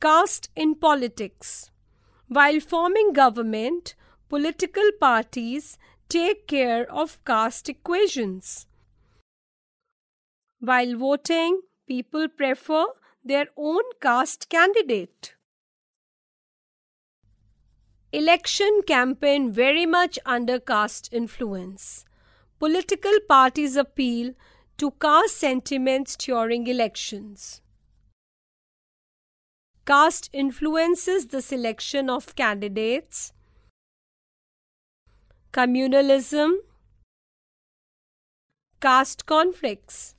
caste in politics. While forming government, political parties take care of caste equations. While voting, people prefer their own caste candidate. Election campaign very much under caste influence. Political parties appeal to caste sentiments during elections. Caste influences the selection of candidates. Communalism. Caste conflicts.